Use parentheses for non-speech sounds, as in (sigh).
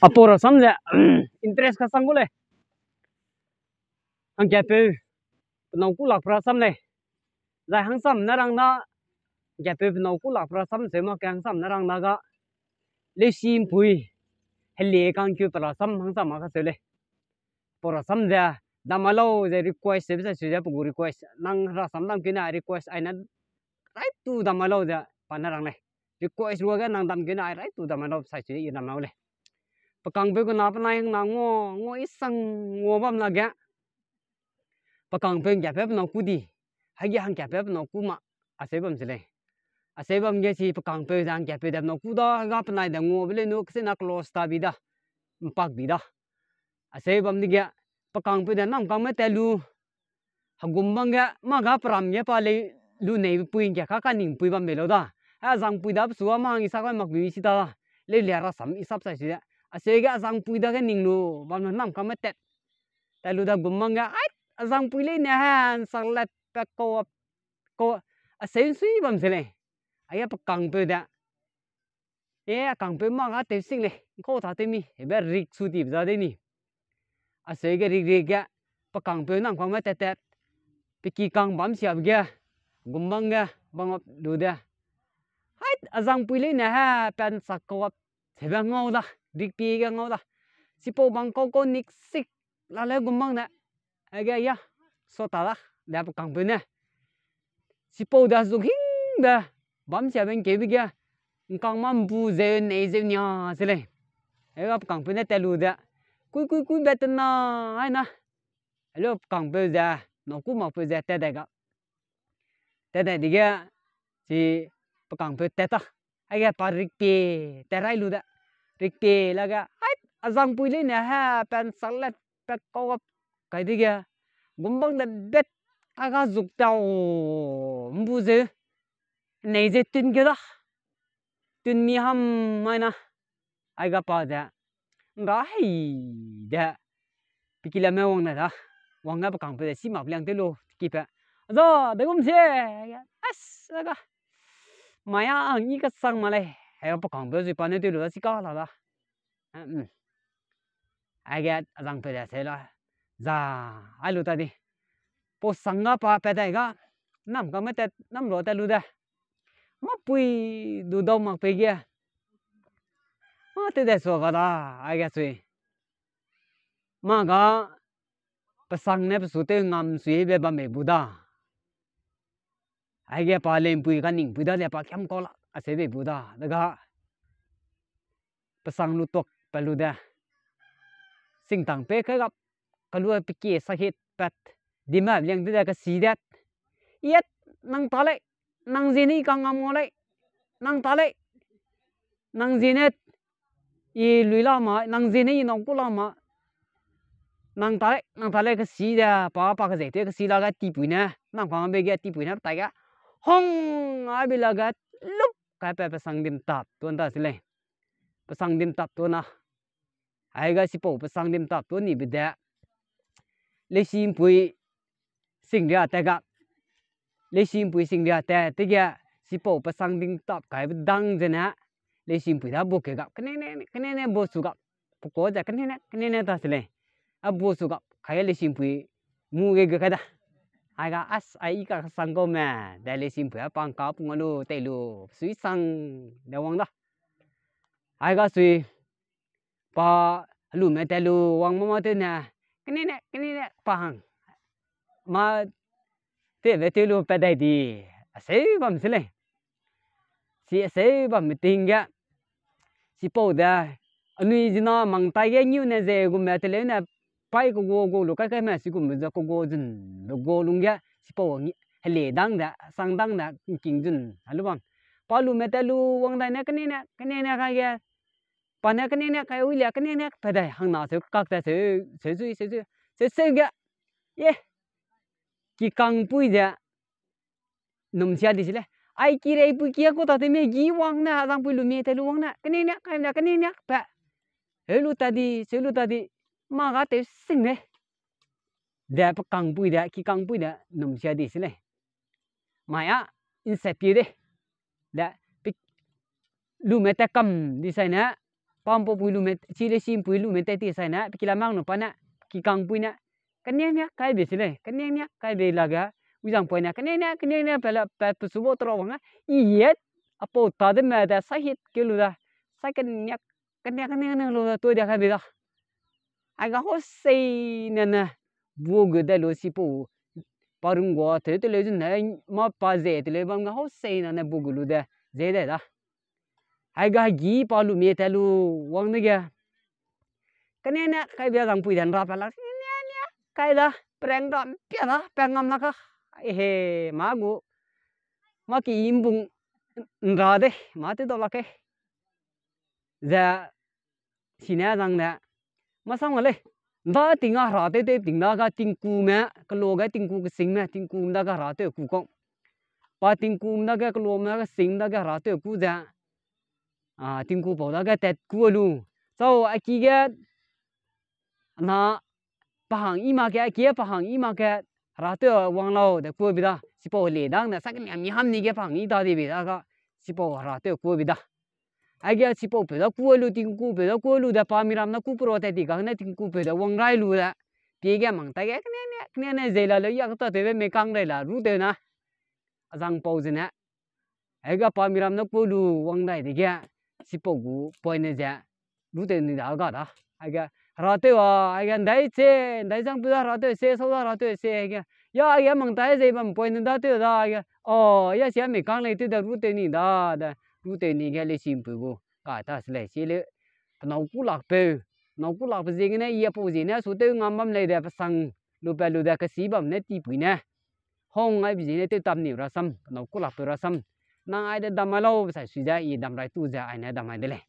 aporo samle (clears throat) interest ka sangule ang gapu nong ku lak pra samle zai hang sam na rang na gapu nong ku lak pra sam se ma kang sam na rang na ga le sim pui helle kang kyu pra sam hang sam ka sele poro samja damalo je request se bisa suja pu request nang ra sam nam kina request aina right tu damalo ja rang le request ruaga nang dam kina right tu damalo sai chi ina maule bà con pakang pe na panai na ngo ngo isang ngo bam la ga pakang pe ga pe na ku di ha ya hang ga pe na ku ma a se bam sele a se bam ge si pakang pe dang ga pe da na ku da ga panai da ngo bele no kse na close ta bi da mpak đó, da a se bam ni ga pakang pe da nam kang me te lu ha gum bang cái, mà ga pram ge pa lấy lu này pui ga cái ka ning pui bam me lo đó, à jang pui da số mà anh sa cái mặc bi si da lấy le ra sắm ít sắp sa si da asega azang puida ge ningnu bam no nam kam tet ta lu da gumanga ai azang puile ne han sanglat pa ko ko asen sui bam sele aya pa kang pe da e kang pe ma ga te sing le ko ta te mi e ber rik su ti za de ni asega rik rik ga pa kang pe nam kam tet tet pe ki kang bam siap ga gumanga bang op lu da hai azang puile ne ha pan sakko theba ngau la dik pi ga ngo da sipo bang ko ko nik sik la le gumang ne ege ya so ta la da pa kang bu ne sipo da zu hing da bam sia ben ke bi ga kang ma bu ze ne ze nya se le ege pa kang bu ne te lu da kui kui kui bet na ai na lo kang bu da nó cũng mọc bu da te da ga te da di ga si pa kang bu te ta ege pa rik pi te rai lu da ke laga ai azang pui le na ha pan salat cái ko kai di ga gumbang da bet aga dục tao mbu ze này sẽ tin kia đó, tin mi ham mai na ai ga pa da ga hai da pikila me wang na da wang ga ba kang pa da si ma blang de lo à, pa zo da gum se as aga maya ang i cái sang mà lai hay bọc hàng bây giờ bán nên tiêu lửa chỉ có là đó ai ghét rằng phải để thế rồi già ai lụt ta đi bố sáng ngã pa pe đây cả năm cái mấy tết năm lúa tết lúa, đây mà bùi đủ đông mặc pe kia mà tết để số cái đó ai ghét suy mà cả bữa sáng này bữa sụt ngắm suy về bà mẹ bù đó ai ghét pa lên bùi cái nín bùi đó để pa kém có lại à ase ve bu sang daga pasang lu tok palu da sing tang cái gặp, cái kalu pe ki sa hit pat dima leng da ka si dat yet nang ta le nang ji ni ka ngam ngo le nang ta le nang ji net i lui la ma nang ji ni nong ku la ma nang ta le nang ta le cái xí da pa pa cái gì te cái xí la cái ti pu na nang ka be ga ti pu na ta ga hong ai bị la cái, lu kai pe pasang dim tap tuan ta sile pasang dim tap tuan na ai ga si po pasang dim tap tuan ni bi da le sim pui sing ria ta ga le sim pui sing ria ta te ga si po pasang dim tap kai bi dang je na le sim pui da bo ke ga kne ne kne ne bo su ga po ko ja kne ne kne ne ta sile a bo su ga kai le sim pui mu ge ga ka da ai ga as ai ga sang go ma da le xin phải pang ka pung lu te lu suy sang da wang đó, ai ga sui pa lu me te lu wang ma ma cái này kini ne kini ne pang ma te ve te lu đi, dai di sei bam sile si sei bam ting ga si po da anui jina mang tai ge nyu ne ze gu me te le na pai ko go go lo ka ka ma si ku mu za ko go jin lo go lung ya si pa wang he le dang da sang dang da king jin ha lu bang pa lu me ta lu wang da na ka ni na ka ni na ka ya pa na ka ni na ka wi ya ka ni na pa da hang na se ka ka se se ju se ju se se ga ye ki kang pu ya num sia di le ai ki re pu ki ko ta te me gi wang na dang pu lu me ta lu wang na ka ni na ka ni na ka ni na pa he lu ta di se lu ta di 妈个得信嘞，得不刚背的，去刚背的，弄些的是嘞，妈呀，因识别的，得比路没得咁的噻呢，半步背路没，只嘞新背路没得的噻呢，其他忙弄办呢，去刚背呢，跟娘娘改别是嘞，跟娘娘改别那个，为啥背呢？跟娘娘跟娘娘白了白不舒服，多忙啊，一夜，阿婆打的没得，啥些给路的，啥跟娘跟娘跟娘娘路的多点改别了。aga ho sei nana bu gu da lo si po parung go te te le na ma pa ze te le bam ga ho sei nana bu gu lu da ze da da aga gi pa lu me ta lu wang ne ga kane na kai bia dang pui dan ra pa la ne ne kai da preng da pia da peng ngam la ka he ma gu ma ki im bung ra de ma te do la ke za sina dang da mà masang ngale ba tinga ra te te tingna ga tingku me ka lo ga cái ka sing me tingku da ga ra te ku ko pa tingku da ga ka lo me ga sing da cái ra te ku ja à tingku bo da ga te ku lu so a cái ga na pa hang i ma ga ki pa hang i ma cái, ra te wang lo để ku bi đó, chỉ po le dang này, sa ga mi ham ni ga pa hang i da de bi da ga si po ra te ku bi da agia sipo peda kualu ting ku peda kualu da pamiram na ku pro te ti gang na ting ku peda wangrai lu da pi ge mang ta ge ne ne ne ne ze la lo ya ta te me kang re la ru te na azang pau je na aiga pamiram na kualu wangrai de ge sipo gu poi ne je ru te ni da ga da agia ra te wa agia dai che dai sang pida ra te se so ra te se ge ya agia mang ta e ze ba poi ne da te da agia o oh, ya sia me kang le te da ru te ni da da တူတေနေကလေးရှင်ပူကိုကာတာစလေရှိလေတနောက်ကူလာပေနောက်ကူလာပဇင်းနေရပူဇင်းနေဆိုတေငမ်မမ်လေတဲ့ပစံလူပဲလူတဲ့ကစီဘမ်နေတီပူနေဟောင်းငိုင်းပဇင်းနေတေတမ်နေရဆမ်နောက်ကူလာပရဆမ်နာအိုင်တဲ့ဒမလောဆိုင်ဆွေဇာဤဒမ်ရိုက်တူဇာအိုင်နေဒမ်အိုင်ဒလေ